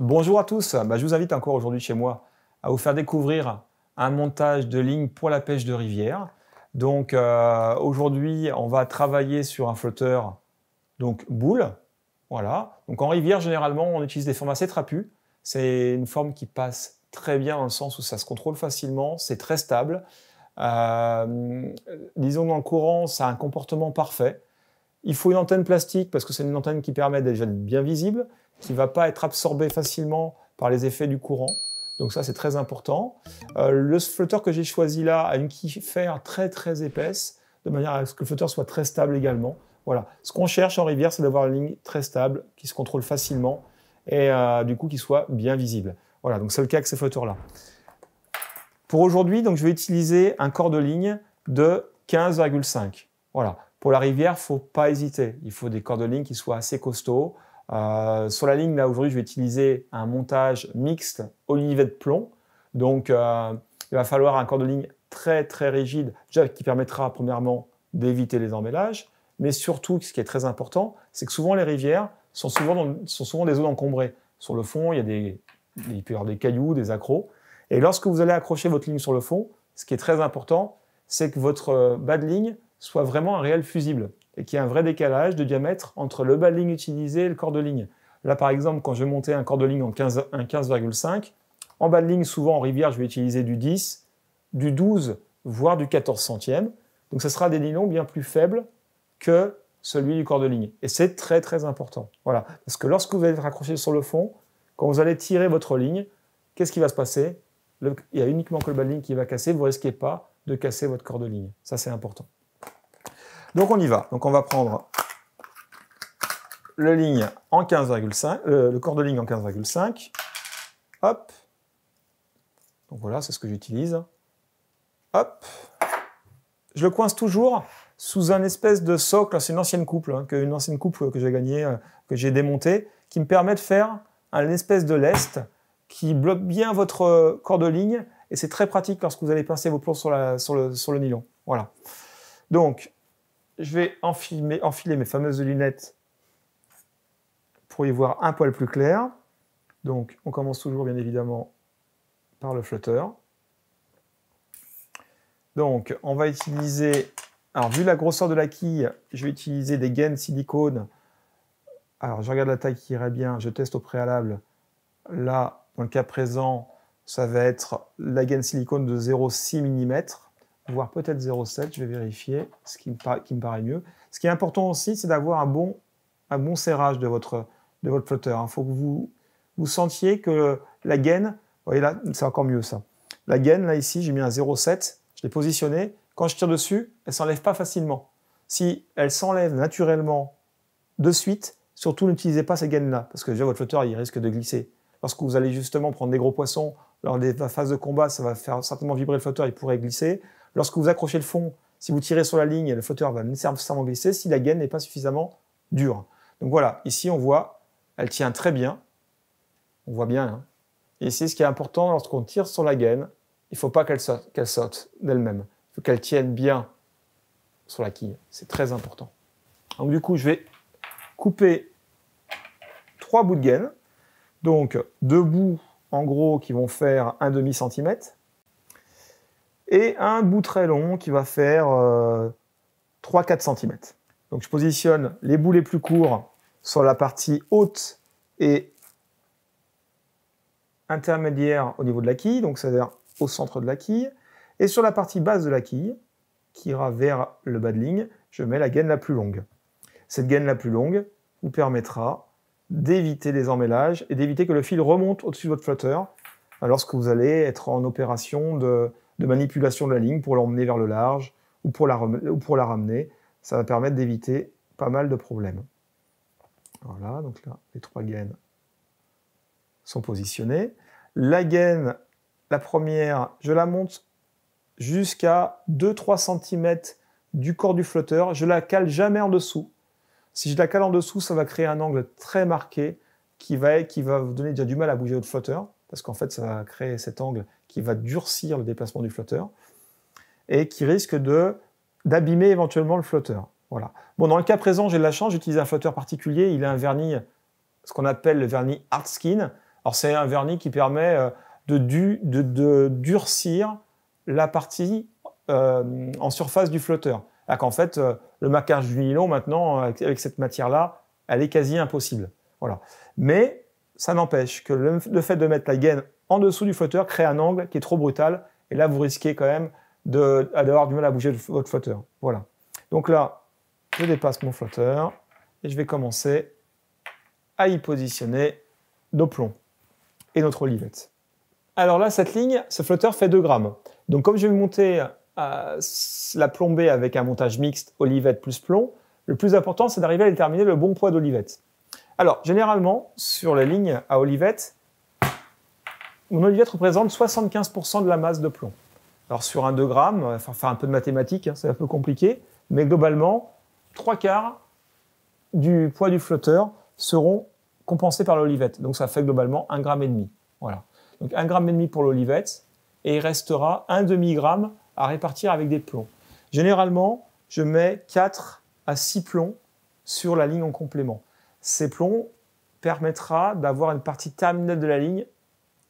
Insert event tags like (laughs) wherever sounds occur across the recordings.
Bonjour à tous, bah, je vous invite encore aujourd'hui chez moi à vous faire découvrir un montage de ligne pour la pêche de rivière. Donc euh, aujourd'hui, on va travailler sur un flotteur donc boule. Voilà. Donc en rivière, généralement, on utilise des formes assez trapues. C'est une forme qui passe très bien dans le sens où ça se contrôle facilement, c'est très stable. Euh, disons dans le courant, ça a un comportement parfait. Il faut une antenne plastique parce que c'est une antenne qui permet d'être bien visible, qui ne va pas être absorbée facilement par les effets du courant. Donc ça, c'est très important. Euh, le flotteur que j'ai choisi là a une quille très très épaisse, de manière à ce que le flotteur soit très stable également. Voilà. Ce qu'on cherche en rivière, c'est d'avoir une ligne très stable, qui se contrôle facilement et euh, du coup qui soit bien visible. Voilà, donc c'est le cas avec ces flotteurs-là. Pour aujourd'hui, donc je vais utiliser un corps de ligne de 15,5. Voilà. Pour la rivière, il ne faut pas hésiter. Il faut des cordes de ligne qui soient assez costauds. Euh, sur la ligne, là, aujourd'hui, je vais utiliser un montage mixte olivet de plomb. Donc, euh, il va falloir un cordes de ligne très, très rigide, déjà qui permettra, premièrement, d'éviter les emmêlages. Mais surtout, ce qui est très important, c'est que souvent, les rivières sont souvent, des zones encombrées. Sur le fond, il, y a des, il peut y avoir des cailloux, des accros. Et lorsque vous allez accrocher votre ligne sur le fond, ce qui est très important, c'est que votre euh, bas de ligne soit vraiment un réel fusible et qu'il y ait un vrai décalage de diamètre entre le bas ligne utilisé et le corps de ligne. Là, par exemple, quand je vais monter un corps de ligne en 15,5, en bas de ligne, souvent en rivière, je vais utiliser du 10, du 12, voire du 14 centième. Donc, ce sera des lignes bien plus faibles que celui du corps de ligne. Et c'est très, très important. Voilà. Parce que lorsque vous allez raccrocher sur le fond, quand vous allez tirer votre ligne, qu'est-ce qui va se passer Il y a uniquement que le bas ligne qui va casser. Vous ne risquez pas de casser votre corps de ligne. Ça, c'est important. Donc on y va. Donc on va prendre le ligne en euh, le corps de ligne en 15,5. Hop. Donc voilà, c'est ce que j'utilise. Hop. Je le coince toujours sous un espèce de socle. C'est une ancienne couple, hein, une ancienne couple que j'ai gagnée, euh, que j'ai démontée, qui me permet de faire un espèce de lest qui bloque bien votre euh, corps de ligne. Et c'est très pratique lorsque vous allez pincer vos plombs sur, le, sur le nylon. Voilà. Donc, je vais enfiler, enfiler mes fameuses lunettes pour y voir un poil plus clair. Donc, on commence toujours, bien évidemment, par le flotteur. Donc, on va utiliser... Alors, vu la grosseur de la quille, je vais utiliser des gaines silicone. Alors, je regarde la taille qui irait bien, je teste au préalable. Là, dans le cas présent, ça va être la gaine silicone de 0,6 mm voire peut-être 0,7. Je vais vérifier ce qui me, paraît, mieux. Ce qui est important aussi, c'est d'avoir un bon, serrage de votre, flotteur. Il hein. faut que vous, vous sentiez que la gaine, vous voyez là, c'est encore mieux ça. La gaine, là ici, j'ai mis un 0,7, je l'ai positionné. Quand je tire dessus, elle ne s'enlève pas facilement. Si elle s'enlève naturellement de suite, surtout n'utilisez pas ces gaines là parce que déjà votre flotteur, il risque de glisser. Lorsque vous allez justement prendre des gros poissons, lors des phases de combat, ça va faire certainement vibrer le flotteur, il pourrait glisser. Lorsque vous accrochez le fond, si vous tirez sur la ligne, le flotteur va nécessairement glisser si la gaine n'est pas suffisamment dure. Donc voilà, ici on voit, elle tient très bien. On voit bien. Hein. Et c'est ce qui est important lorsqu'on tire sur la gaine. Il ne faut pas qu'elle saute, saute d'elle-même. Il faut qu'elle tienne bien sur la quille. C'est très important. Donc du coup, je vais couper trois bouts de gaine. Donc deux bouts en gros qui vont faire un demi centimètre et un bout très long qui va faire 3-4 euh, cm. Donc je positionne les bouts les plus courts sur la partie haute et intermédiaire au niveau de la quille, donc c'est-à-dire au centre de la quille. Et sur la partie basse de la quille, qui ira vers le bas de ligne, je mets la gaine la plus longue. Cette gaine la plus longue vous permettra d'éviter les emmêlages et d'éviter que le fil remonte au-dessus de votre flotteur lorsque vous allez être en opération de, de manipulation de la ligne pour l'emmener vers le large ou pour la, ou pour la ramener. Ça va permettre d'éviter pas mal de problèmes. Voilà, donc là, les trois gaines sont positionnées. La gaine, la première, je la monte jusqu'à 2-3 cm du corps du flotteur. Je la cale jamais en dessous. Si je la cale en dessous, ça va créer un angle très marqué qui va, qui va vous donner déjà du mal à bouger votre flotteur parce qu'en fait, ça va créer cet angle qui va durcir le déplacement du flotteur et qui risque de d'abîmer éventuellement le flotteur. Voilà. Bon, dans le cas présent, j'ai de la chance, j'utilise un flotteur particulier. Il a un vernis, ce qu'on appelle le vernis hard skin. Alors, c'est un vernis qui permet euh, de, durcir la partie euh, en surface du flotteur. Alors qu'en fait, euh, le maquage du nylon, maintenant, avec cette matière-là, elle est quasi impossible. Voilà. Mais ça n'empêche que le, fait de mettre la gaine en dessous du flotteur crée un angle qui est trop brutal. Et là, vous risquez quand même d'avoir du mal à bouger votre flotteur. Voilà. Donc là, je dépasse mon flotteur et je vais commencer à y positionner nos plombs et notre olivette. Alors là, cette ligne, ce flotteur fait 2 grammes. Donc comme je vais monter à euh, la plombée avec un montage mixte olivette plus plomb, le plus important, c'est d'arriver à déterminer le bon poids d'olivette. Alors, généralement, sur la ligne à olivette, mon olivette représente 75% de la masse de plomb. Alors, sur un 2 grammes, euh, faire un peu de mathématiques, hein, c'est un peu compliqué, mais globalement, trois quarts du poids du flotteur seront compensés par l'olivette. Donc, ça fait globalement 1,5 g. Donc, 1,5 g pour l'olivette, et il restera 1 demi-gramme à répartir avec des plombs. Généralement, je mets 4 à 6 plombs sur la ligne en complément ces plombs permettra d'avoir une partie terminale de la ligne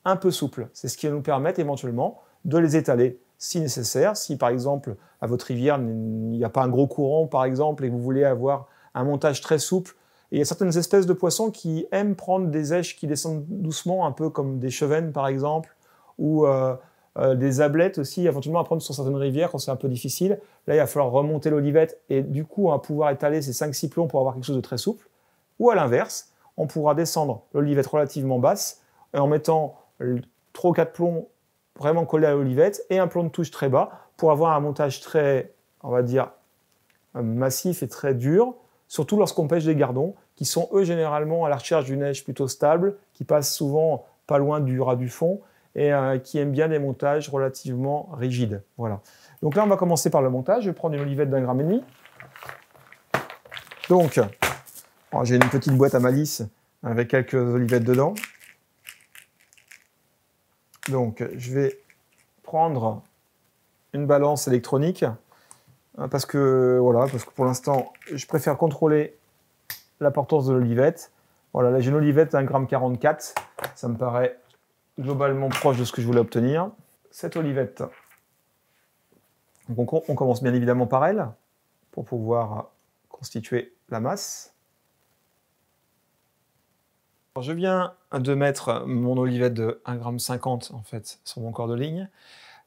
un peu souple. C'est ce qui va nous permettre éventuellement de les étaler si nécessaire. Si par exemple à votre rivière il n'y a pas un gros courant par exemple et que vous voulez avoir un montage très souple, il y a certaines espèces de poissons qui aiment prendre des éches qui descendent doucement, un peu comme des chevennes par exemple, ou euh, euh, des ablettes aussi, éventuellement à prendre sur certaines rivières quand c'est un peu difficile. Là, il va falloir remonter l'olivette et du coup, on va pouvoir étaler ces 5-6 plombs pour avoir quelque chose de très souple. Ou à l'inverse, on pourra descendre l'olivette relativement basse euh, en mettant 3 ou 4 plombs vraiment collés à l'olivette et un plomb de touche très bas pour avoir un montage très, on va dire, euh, massif et très dur, surtout lorsqu'on pêche des gardons, qui sont eux généralement à la recherche d'une neige plutôt stable, qui passe souvent pas loin du ras du fond et euh, qui aiment bien des montages relativement rigides. Voilà. Donc là, on va commencer par le montage. Je vais prendre une olivette d'un gramme et demi. Donc, j'ai une petite boîte à malice avec quelques olivettes dedans. Donc, je vais prendre une balance électronique hein, parce que voilà, parce que pour l'instant, je préfère contrôler la portance de l'olivette. Voilà, là j'ai une olivette à 1,44 g, ça me paraît globalement proche de ce que je voulais obtenir. Cette olivette, on commence bien évidemment par elle pour pouvoir constituer la masse je viens de mettre mon olivette de 1,50 g en fait sur mon corps de ligne,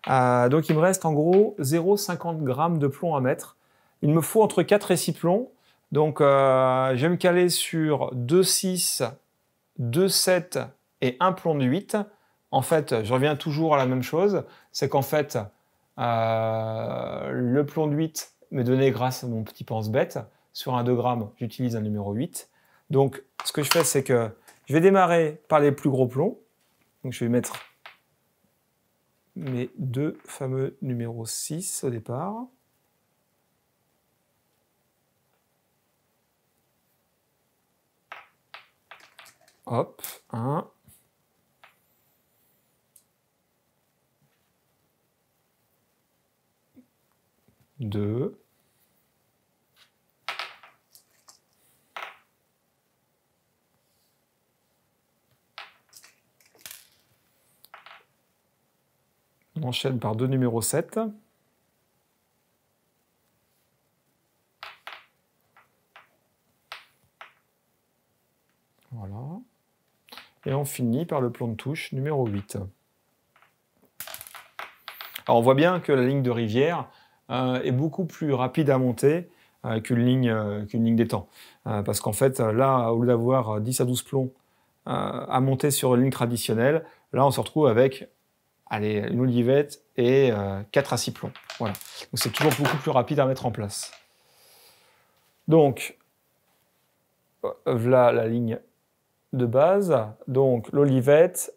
euh, donc il me reste en gros 0,50 g de plomb à mettre. Il me faut entre 4 et 6 plombs. Donc euh, je vais me caler sur 2,6, 2,7 et 1 plomb de 8. En fait, je reviens toujours à la même chose, c'est qu'en fait, euh, le plomb de 8 m'est donné grâce à mon petit pense-bête. Sur un 2 g, j'utilise un numéro 8. Donc, ce que je fais, c'est que je vais démarrer par les plus gros plombs. Donc je vais mettre mes deux fameux numéros 6 au départ. Hop, 1. Deux. On enchaîne par deux numéros 7. Voilà. Et on finit par le plan de touche numéro 8. Alors on voit bien que la ligne de rivière euh, est beaucoup plus rapide à monter euh, qu'une ligne, euh, qu'une ligne d'étang. parce qu'en fait, là, au lieu d'avoir 10 à 12 plombs à monter sur une ligne traditionnelle, là on se retrouve avec allez, l'olivette et 4 euh, à 6 plombs. Voilà. Donc c'est toujours beaucoup plus rapide à mettre en place. Donc, voilà la ligne de base. Donc l'olivette,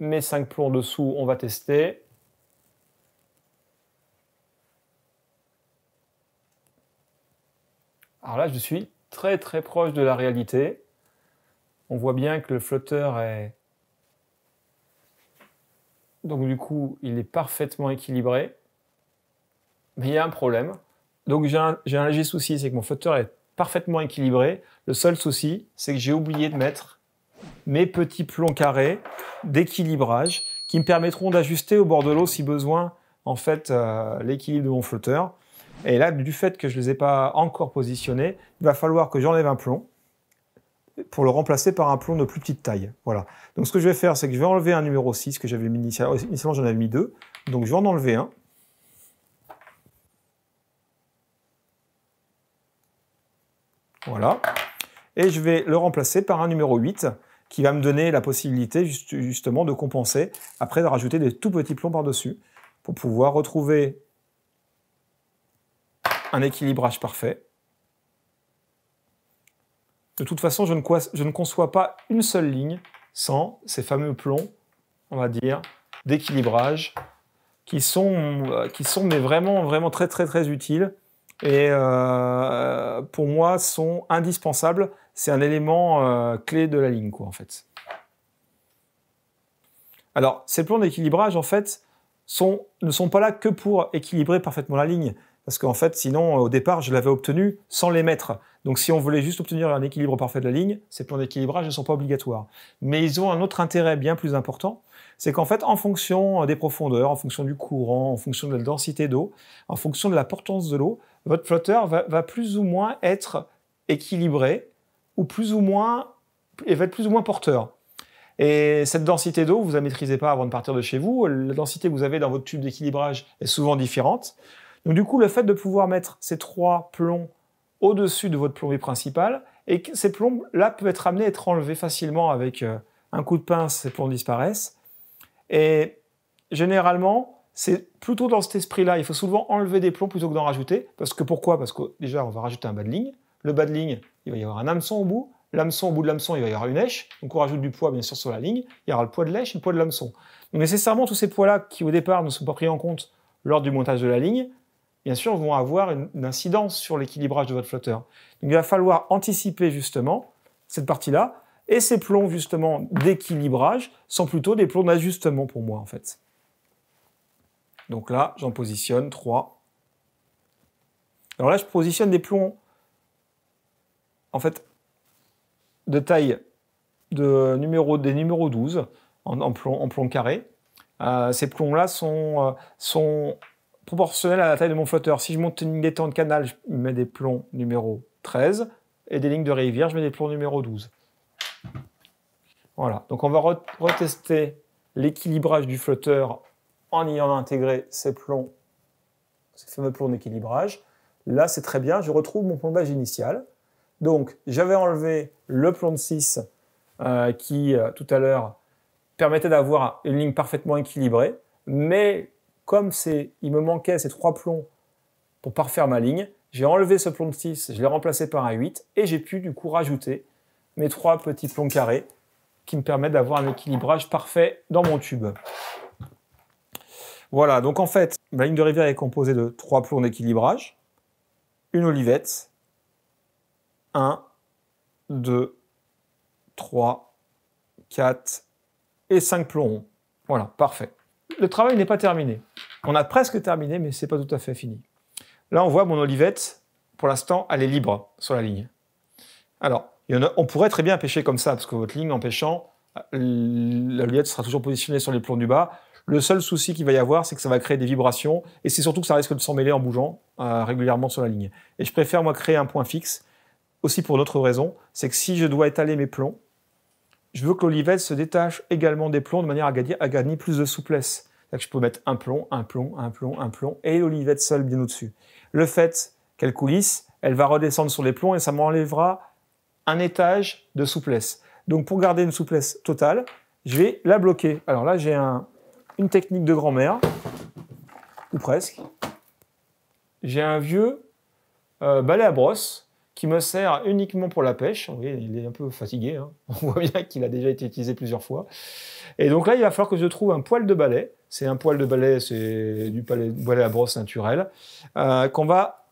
mes 5 plombs dessous, on va tester. Alors là, je suis très très proche de la réalité. On voit bien que le flotteur est donc du coup, il est parfaitement équilibré. Mais il y a un problème. Donc j'ai un, léger souci, c'est que mon flotteur est parfaitement équilibré. Le seul souci, c'est que j'ai oublié de mettre mes petits plombs carrés d'équilibrage qui me permettront d'ajuster au bord de l'eau si besoin en fait euh, l'équilibre de mon flotteur. Et là, du fait que je ne les ai pas encore positionnés, il va falloir que j'enlève un plomb pour le remplacer par un plomb de plus petite taille. Voilà. Donc ce que je vais faire, c'est que je vais enlever un numéro 6 que j'avais mis oh, initialement, j'en avais mis deux. Donc je vais en enlever un. Voilà. Et je vais le remplacer par un numéro 8 qui va me donner la possibilité justement de compenser après de rajouter des tout petits plombs par-dessus pour pouvoir retrouver un équilibrage parfait. De toute façon, je ne, conçois pas une seule ligne sans ces fameux plombs, on va dire, d'équilibrage, qui sont, euh, qui sont mais vraiment, vraiment très, très, très utiles et euh, pour moi sont indispensables. C'est un élément euh, clé de la ligne, quoi, en fait. Alors, ces plans d'équilibrage, en fait, ne sont pas là que pour équilibrer parfaitement la ligne. Parce qu'en fait, sinon, au départ, je l'avais obtenu sans les mettre. Donc, si on voulait juste obtenir un équilibre parfait de la ligne, ces plans d'équilibrage ne sont pas obligatoires. Mais ils ont un autre intérêt bien plus important, c'est qu'en fait, en fonction euh, des profondeurs, en fonction du courant, en fonction de la densité d'eau, en fonction de la portance de l'eau, votre flotteur va, plus ou moins être équilibré ou plus ou moins, et va être plus ou moins porteur. Et cette densité d'eau, vous ne la maîtrisez pas avant de partir de chez vous. La densité que vous avez dans votre tube d'équilibrage est souvent différente. Donc du coup, le fait de pouvoir mettre ces trois plombs au-dessus de votre plombier principale, et que ces plombs, là, peuvent être amenés à être enlevés facilement avec euh, un coup de pince, ces plombs disparaissent. Et généralement, c'est plutôt dans cet esprit-là. Il faut souvent enlever des plombs plutôt que d'en rajouter. Parce que pourquoi Parce que déjà, on va rajouter un bas de ligne. Le bas de ligne, il va y avoir un hameçon au bout. L'hameçon, au bout de l'hameçon, il va y avoir une lèche. Donc on rajoute du poids, bien sûr, sur la ligne. Il y aura le poids de lèche et le poids de l'hameçon. Donc nécessairement, tous ces poids-là, qui au départ ne sont pas pris en compte lors du montage de la ligne, bien sûr, vont avoir une, incidence sur l'équilibrage de votre flotteur. il va falloir anticiper justement cette partie-là et ces plombs justement d'équilibrage sont plutôt des plombs d'ajustement pour moi en fait. Donc là, j'en positionne 3. Alors là, je positionne des plombs en fait de taille de numéro, des numéros 12 en, plomb, carré. Euh, ces plombs-là sont, euh, sont proportionnelle à la taille de mon flotteur. Si je monte une ligne de canal, je mets des plombs numéro 13 et des lignes de rivière, je mets des plombs numéro 12. Voilà, donc on va retester l'équilibrage du flotteur en ayant intégré ces plombs, ces fameux plombs d'équilibrage. Là, c'est très bien, je retrouve mon plombage initial. Donc, j'avais enlevé le plomb de 6 euh, qui, euh, tout à l'heure, permettait d'avoir une ligne parfaitement équilibrée, mais comme il me manquait ces trois plombs pour parfaire ma ligne, j'ai enlevé ce plomb de 6, je l'ai remplacé par un 8, et j'ai pu du coup rajouter mes trois petits plombs carrés qui me permettent d'avoir un équilibrage parfait dans mon tube. Voilà, donc en fait, ma ligne de rivière est composée de trois plombs d'équilibrage, une olivette, un, 2, 3, 4 et 5 plombs Voilà, parfait le travail n'est pas terminé. On a presque terminé, mais ce c'est pas tout à fait fini. Là, on voit mon olivette, pour l'instant, elle est libre sur la ligne. Alors, on pourrait très bien pêcher comme ça, parce que votre ligne, en pêchant, l'olivette sera toujours positionnée sur les plombs du bas. Le seul souci qu'il va y avoir, c'est que ça va créer des vibrations, et c'est surtout que ça risque de s'emmêler en bougeant euh, régulièrement sur la ligne. Et je préfère, moi, créer un point fixe, aussi pour d'autres raison, c'est que si je dois étaler mes plombs, je veux que l'olivette se détache également des plombs de manière à gagner plus de souplesse que je peux mettre un plomb, un plomb, un plomb, un plomb, et l'olivette seule bien au-dessus. Le fait qu'elle coulisse, elle va redescendre sur les plombs et ça m'enlèvera un étage de souplesse. Donc pour garder une souplesse totale, je vais la bloquer. Alors là, j'ai un, une technique de grand-mère, ou presque. J'ai un vieux euh, balai à brosse qui me sert uniquement pour la pêche. Vous voyez, il est un peu fatigué, hein. (laughs) on voit bien qu'il a déjà été utilisé plusieurs fois. Et donc là, il va falloir que je trouve un poil de balai c'est un poil de balai, c'est du balai à brosse naturel, euh, qu'on va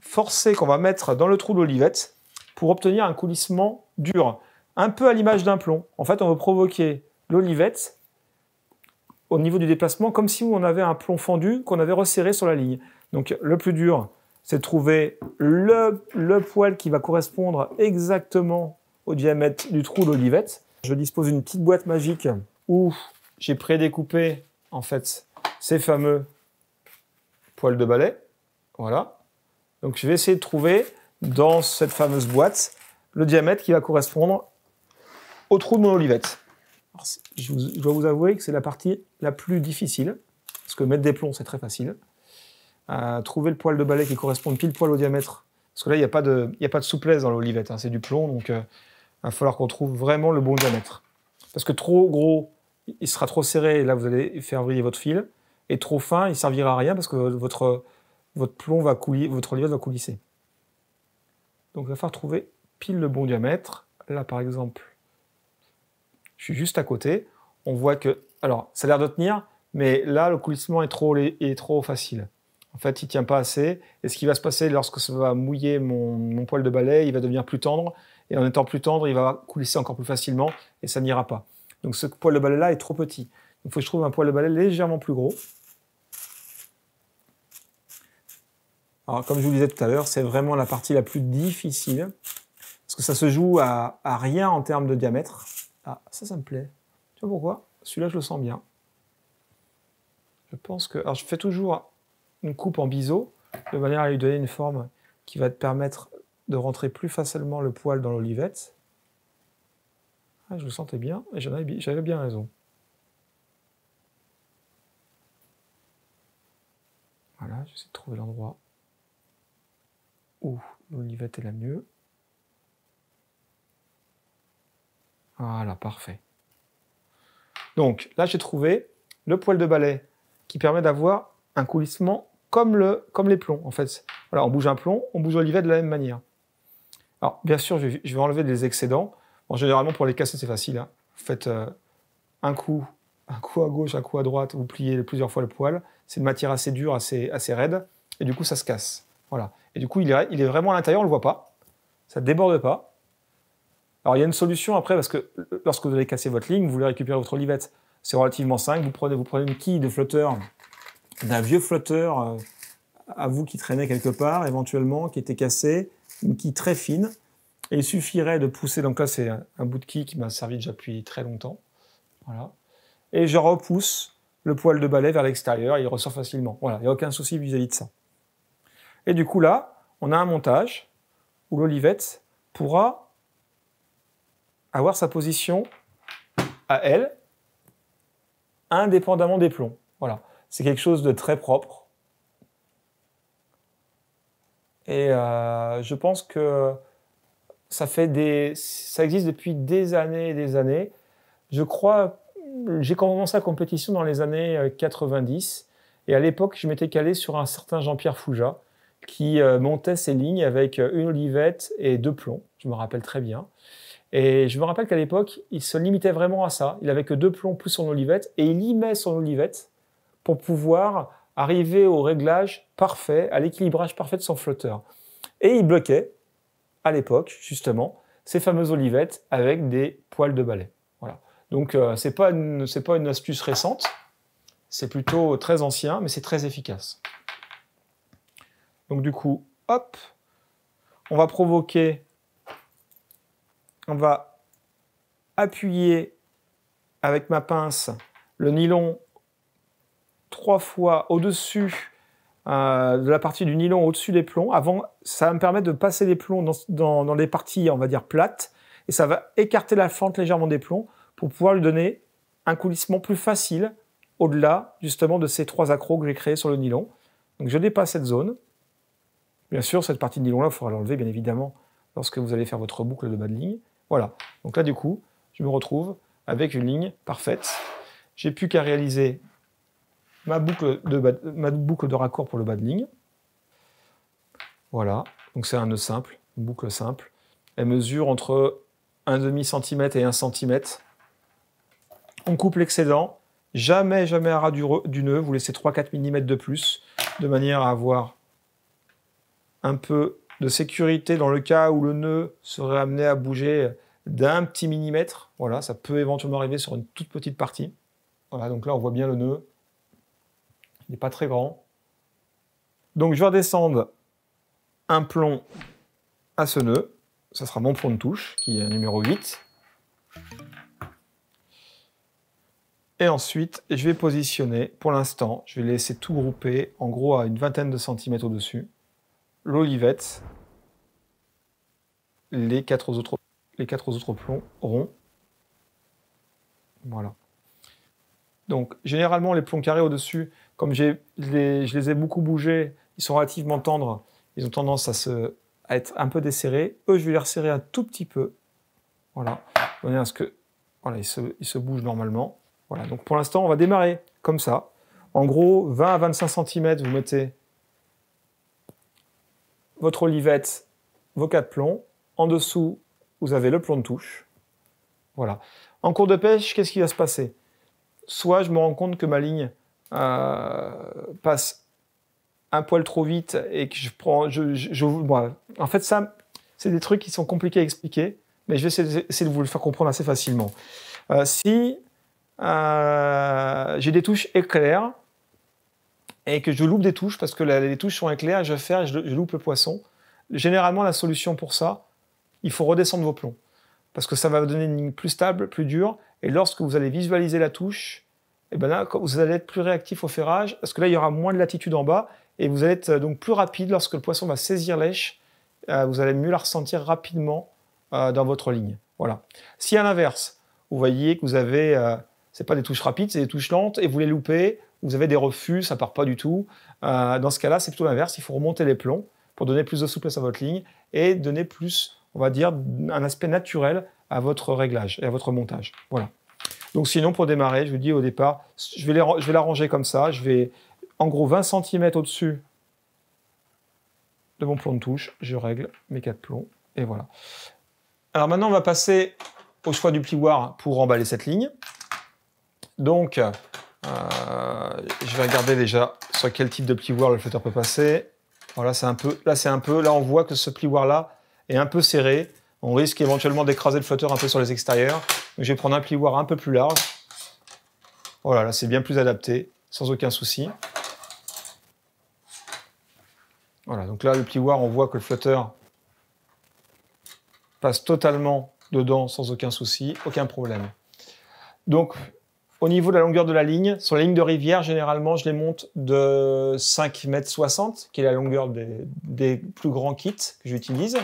forcer, qu'on va mettre dans le trou de l'olivette pour obtenir un coulissement dur, un peu à l'image d'un plomb. En fait, on veut provoquer l'olivette au niveau du déplacement comme si on avait un plomb fendu qu'on avait resserré sur la ligne. Donc le plus dur, c'est de trouver le, poil qui va correspondre exactement au diamètre du trou de l'olivette. Je dispose d'une petite boîte magique où j'ai prédécoupé en fait ces fameux poils de balai. Voilà. Donc je vais essayer de trouver dans cette fameuse boîte le diamètre qui va correspondre au trou de mon olivette. je, dois vous avouer que c'est la partie la plus difficile, parce que mettre des plombs, c'est très facile. Euh, trouver le poil de balai qui correspond pile poil au diamètre, parce que là, il n'y a, a, pas de souplesse dans l'olivette, hein, c'est du plomb, donc euh, il va falloir qu'on trouve vraiment le bon diamètre. Parce que trop gros il sera trop serré et là vous allez faire briller votre fil. Et trop fin, il servira à rien parce que votre, votre plomb va couler, votre lièvre va coulisser. Donc il va falloir trouver pile le bon diamètre. Là par exemple, je suis juste à côté. On voit que, alors ça a l'air de tenir, mais là le coulissement est trop, est trop facile. En fait, il tient pas assez. Et ce qui va se passer lorsque ça va mouiller mon, mon poil de balai, il va devenir plus tendre. Et en étant plus tendre, il va coulisser encore plus facilement et ça n'ira pas. Donc ce poil de balai là est trop petit. il faut que je trouve un poil de balai légèrement plus gros. Alors comme je vous le disais tout à l'heure, c'est vraiment la partie la plus difficile parce que ça se joue à, à rien en termes de diamètre. Ah, ça, ça me plaît. Tu vois pourquoi Celui-là, je le sens bien. Je pense que... Alors, je fais toujours une coupe en biseau, de manière à lui donner une forme qui va te permettre de rentrer plus facilement le poil dans l'olivette. Ah, je le sentais bien et j'avais bien raison. Voilà, j'essaie de trouver l'endroit où l'olivette est la mieux. Voilà, parfait. Donc là, j'ai trouvé le poil de balai qui permet d'avoir un coulissement comme, les plombs, en fait. Voilà, on bouge un plomb, on bouge l'olivette de la même manière. Alors, bien sûr, je vais, je vais enlever des excédents. En généralement, pour les casser, c'est facile. Hein. faites euh, un coup, un coup à gauche, un coup à droite, vous pliez plusieurs fois le poil. C'est une matière assez dure, assez, raide, et du coup, ça se casse. Voilà. Et du coup, il est, vraiment à l'intérieur, on ne le voit pas. Ça déborde pas. Alors, il y a une solution après, parce que lorsque vous allez casser votre ligne, vous voulez récupérer votre olivette. C'est relativement simple. Vous prenez, vous prenez une quille de flotteur, d'un vieux flotteur euh, à vous qui traînait quelque part, éventuellement, qui était cassé, une quille très fine il suffirait de pousser, donc là c'est un, bout de qui qui m'a servi déjà depuis très longtemps. Voilà. Et je repousse le poil de balai vers l'extérieur, il ressort facilement. Voilà, il n'y a aucun souci vis à -vis de ça. Et du coup là, on a un montage où l'olivette pourra avoir sa position à elle, indépendamment des plombs. Voilà, c'est quelque chose de très propre. Et euh, je pense que ça, fait des, ça existe depuis des années et des années. Je crois, j'ai commencé la compétition dans les années 90. Euh, et à l'époque, je m'étais calé sur un certain Jean-Pierre Fouja qui euh, montait ses lignes avec euh, une olivette et deux plombs. Je me rappelle très bien. Et je me rappelle qu'à l'époque, il se limitait vraiment à ça. Il avait que deux plombs plus son olivette et il y mettait son olivette pour pouvoir arriver au réglage parfait, à l'équilibrage parfait de son flotteur. Et il bloquait à l'époque, justement, ces fameuses olivettes avec des poils de balai. Voilà. Donc, euh, c'est ce c'est pas, une astuce récente, c'est plutôt très ancien, mais c'est très efficace. Donc, du coup, hop, on va provoquer, on va appuyer avec ma pince le nylon trois fois au-dessus euh, de la partie du nylon au-dessus des plombs. Avant, ça va me permettre de passer les plombs dans, dans, les parties, on va dire, plates. Et ça va écarter la fente légèrement des plombs pour pouvoir lui donner un coulissement plus facile au-delà, justement, de ces trois accros que j'ai créés sur le nylon. Donc, je dépasse cette zone. Bien sûr, cette partie de nylon-là, il faudra l'enlever, bien évidemment, lorsque vous allez faire votre boucle de bas de ligne. Voilà. Donc là, du coup, je me retrouve avec une ligne parfaite. J'ai plus qu'à réaliser ma boucle de, ma boucle de raccord pour le bas de ligne. Voilà, donc c'est un nœud simple, une boucle simple. Elle mesure entre demi cm et 1 cm. On coupe l'excédent, jamais, jamais à ras du, du nœud, vous laissez 3-4 mm de plus, de manière à avoir un peu de sécurité dans le cas où le nœud serait amené à bouger d'un petit millimètre. Voilà, ça peut éventuellement arriver sur une toute petite partie. Voilà, donc là on voit bien le nœud, il n'est pas très grand. Donc je vais redescendre un plomb à ce nœud. Ça sera mon plomb de touche, qui est numéro 8. Et ensuite, je vais positionner, pour l'instant, je vais laisser tout grouper, en gros à une vingtaine de centimètres au-dessus, l'olivette, les quatre autres, les quatre autres plombs ronds. Voilà. Donc, généralement, les plombs carrés au-dessus, comme je les ai beaucoup bougés, ils sont relativement tendres. Ils ont tendance à, se, être un peu desserrés. Eux, je vais les resserrer un tout petit peu. Voilà. Donner à ce que, voilà, ils se, ils se bougent normalement. Voilà. Donc pour l'instant, on va démarrer comme ça. En gros, 20 à 25 cm, vous mettez votre olivette, vos quatre plombs. En dessous, vous avez le plomb de touche. Voilà. En cours de pêche, qu'est-ce qui va se passer Soit je me rends compte que ma ligne euh, passe un poil trop vite et que je prends. Je, je, en fait, ça, c'est des trucs qui sont compliqués à expliquer, mais je vais essayer, de vous le faire comprendre assez facilement. Euh, si euh, j'ai des touches éclairs et que je loupe des touches parce que les touches sont éclairs, je fais, je, loupe le poisson. Généralement, la solution pour ça, il faut redescendre vos plombs parce que ça va vous donner une ligne plus stable, plus dure. Et lorsque vous allez visualiser la touche, et eh ben là, vous allez être plus réactif au ferrage, parce que là, il y aura moins de latitude en bas, et vous allez être euh, donc plus rapide lorsque le poisson va saisir l'èche, euh, vous allez mieux la ressentir rapidement euh, dans votre ligne. Voilà. Si à l'inverse, vous voyez que vous avez, c'est pas des touches rapides, c'est des touches lentes, et vous les loupez, vous avez des refus, ça part pas du tout. dans ce cas-là, c'est plutôt l'inverse, il faut remonter les plombs pour donner plus de souplesse à votre ligne et donner plus, on va dire, un aspect naturel à votre réglage et à votre montage. Voilà. Donc sinon, pour démarrer, je vous dis au départ, je vais, la ranger comme ça. Je vais, en gros, 20 cm au-dessus de mon plomb de touche. Je règle mes quatre plombs. Et voilà. Alors maintenant, on va passer au choix du plioir pour emballer cette ligne. Donc, euh, je vais regarder déjà sur quel type de plioir le flotteur peut passer. Voilà, c'est un peu, là c'est un peu, là on voit que ce plioir là est un peu serré. On risque éventuellement d'écraser le flotteur un peu sur les extérieurs. Je vais prendre un plioir un peu plus large. Voilà, oh là c'est bien plus adapté, sans aucun souci. Voilà, donc là le plioir, on voit que le flotteur passe totalement dedans sans aucun souci, aucun problème. Donc au niveau de la longueur de la ligne, sur la ligne de rivière, généralement, je les monte de 5,60 m, qui est la longueur des plus grands kits que j'utilise.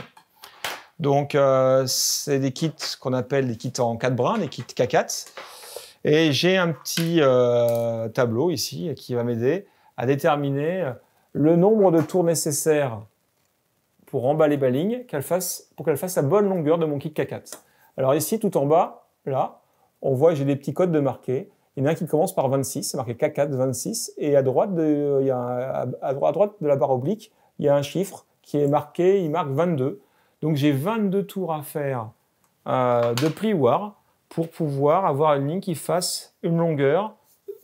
Donc, euh, c'est des kits qu'on appelle des kits en 4 brins, des kits K4. Et j'ai un petit euh, tableau ici qui va m'aider à déterminer le nombre de tours nécessaires pour emballer ma ligne, pour qu'elle fasse la bonne longueur de mon kit K4. Alors ici, tout en bas, là, on voit j'ai des petits codes de marqués. Il y en a un qui commence par 26, c'est marqué K4 26, et à droite, à droite de la barre oblique, il y a un chiffre qui est marqué, il marque 22. Donc j'ai 22 tours à faire euh, de war pour pouvoir avoir une ligne qui fasse une longueur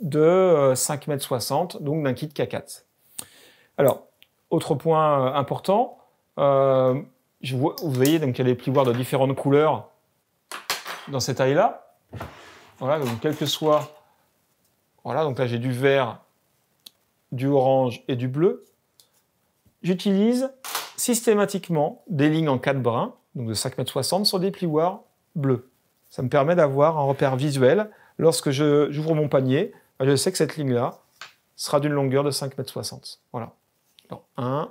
de 5,60 euh, m, donc d'un kit K4. Alors, autre point euh, important, euh, vous voyez donc il y a des plioirs de différentes couleurs dans cette taille-là. Voilà, donc quel que soit... Voilà, donc là j'ai du vert, du orange et du bleu. J'utilise systématiquement des lignes en 4 brins, donc de 5,60 m sur des plioirs bleus. Ça me permet d'avoir un repère visuel. Lorsque j'ouvre mon panier, bah, je sais que cette ligne-là sera d'une longueur de 5,60 m. Voilà. 1,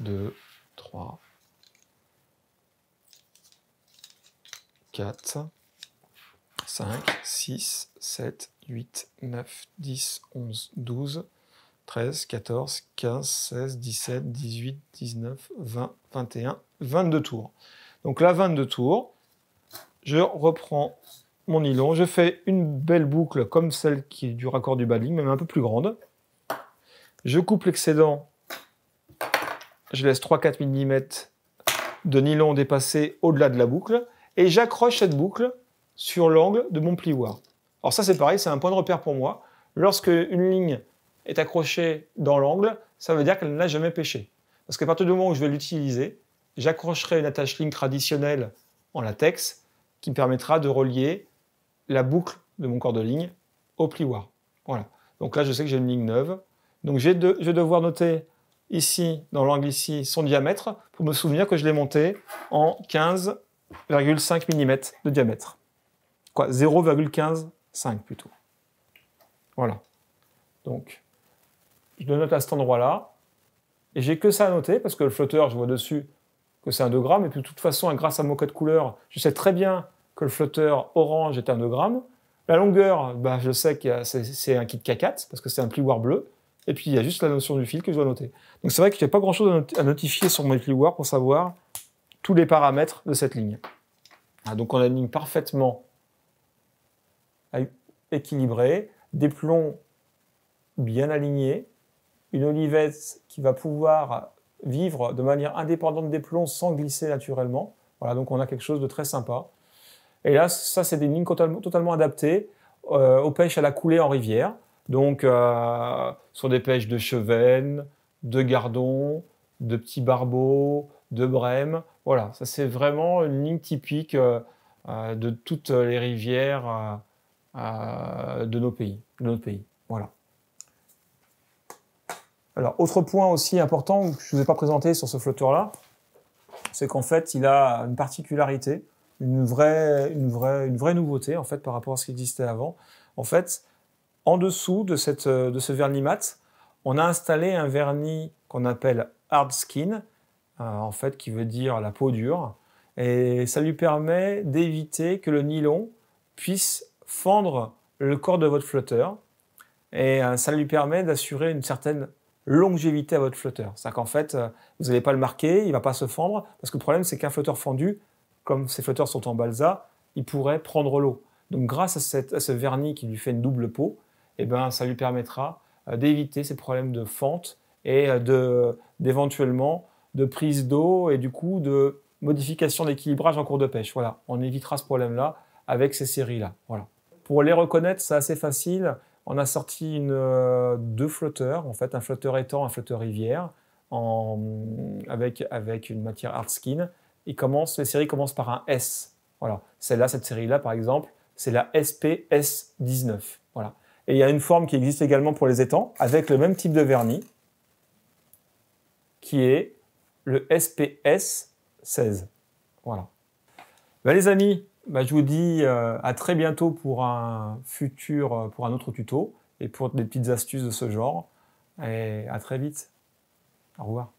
2, 3, 4, 5, 6, 7, 8, 9, 10, 11, 12, 13, 14, 15, 16, 17, 18, 19, 20, 21, 22 tours. Donc là, 22 tours, je reprends mon nylon, je fais une belle boucle comme celle qui est du raccord du bas de même un peu plus grande. Je coupe l'excédent, je laisse 3-4 mm de nylon dépasser au-delà de la boucle, et j'accroche cette boucle sur l'angle de mon plioir. Alors ça c'est pareil, c'est un point de repère pour moi. Lorsque une ligne est accrochée dans l'angle, ça veut dire qu'elle n'a jamais pêché. Parce qu'à partir du moment où je vais l'utiliser, j'accrocherai une attache ligne traditionnelle en latex qui me permettra de relier la boucle de mon corps de ligne au plioir. Voilà. Donc là, je sais que j'ai une ligne neuve. Donc je vais, devoir noter ici, dans l'angle ici, son diamètre pour me souvenir que je l'ai monté en 15,5 mm de diamètre. Quoi 0,155 plutôt. Voilà. Donc je le note à cet endroit-là, et j'ai que ça à noter, parce que le flotteur, je vois dessus que c'est un 2 grammes, et puis de toute façon, grâce à mon code couleur, je sais très bien que le flotteur orange est un 2 grammes. La longueur, bah, je sais que c'est un kit K4, parce que c'est un plioir bleu, et puis il y a juste la notion du fil que je dois noter. Donc c'est vrai que je n'ai pas grand-chose à notifier sur mon pliwar pour savoir tous les paramètres de cette ligne. Ah, donc on a une ligne parfaitement équilibrée, des plombs bien alignés, une olivette qui va pouvoir vivre de manière indépendante des plombs sans glisser naturellement. Voilà, donc on a quelque chose de très sympa. Et là, ça, c'est des lignes totalement, adaptées euh, aux pêches à la coulée en rivière. Donc, euh, sur des pêches de chevennes, de gardons, de petits barbeaux, de brèmes, Voilà, ça, c'est vraiment une ligne typique euh, de toutes les rivières de nos pays, de pays. Voilà. Alors, autre point aussi important que je ne vous ai pas présenté sur ce flotteur-là, c'est qu'en fait, il a une particularité, une vraie, une, vraie, une vraie nouveauté en fait par rapport à ce qui existait avant. En fait, en dessous de, cette, de ce vernis mat, on a installé un vernis qu'on appelle hard skin, euh, en fait, qui veut dire la peau dure. Et ça lui permet d'éviter que le nylon puisse fendre le corps de votre flotteur. Et euh, ça lui permet d'assurer une certaine longévité à votre flotteur. C'est-à-dire qu'en fait, euh, vous n'allez pas le marquer, il ne va pas se fendre, parce que le problème, c'est qu'un flotteur fendu, comme ces flotteurs sont en balsa, il pourrait prendre l'eau. Donc grâce à, ce vernis qui lui fait une double peau, eh ben, ça lui permettra euh, d'éviter ces problèmes de fente et euh, d'éventuellement de, prise d'eau et du coup de modification d'équilibrage en cours de pêche. Voilà, on évitera ce problème-là avec ces séries-là. Voilà. Pour les reconnaître, c'est assez facile. On a sorti une, euh, deux flotteurs, en fait, un flotteur étang, un flotteur rivière, avec, avec une matière hard skin. Il commence, les séries commencent par un S. Voilà. Celle-là, cette série-là, par exemple, c'est la SPS19. Voilà. Et il y a une forme qui existe également pour les étangs, avec le même type de vernis, qui est le SPS16. Voilà. Ben, les amis, bah, je vous dis euh, à très bientôt pour un futur, euh, pour un autre tuto et pour des petites astuces de ce genre. Et à très vite. Au revoir.